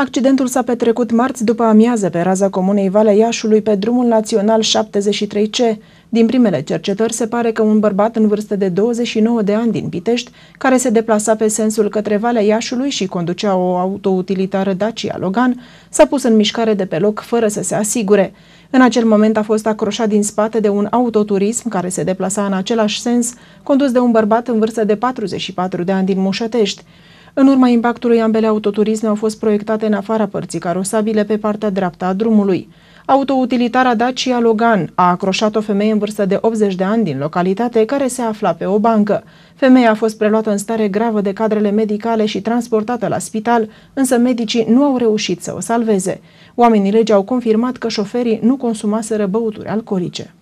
Accidentul s-a petrecut marți după amiază pe raza comunei Valea Iașului pe drumul național 73C. Din primele cercetări se pare că un bărbat în vârstă de 29 de ani din Pitești, care se deplasa pe sensul către Valea Iașului și conducea o autoutilitară Dacia Logan, s-a pus în mișcare de pe loc fără să se asigure. În acel moment a fost acroșat din spate de un autoturism care se deplasa în același sens, condus de un bărbat în vârstă de 44 de ani din Mușătești. În urma impactului, ambele autoturisme au fost proiectate în afara părții carosabile pe partea dreaptă a drumului. Autoutilitara Dacia Logan a acroșat o femeie în vârstă de 80 de ani din localitate care se afla pe o bancă. Femeia a fost preluată în stare gravă de cadrele medicale și transportată la spital, însă medicii nu au reușit să o salveze. Oamenii legi au confirmat că șoferii nu consumaseră băuturi alcoolice.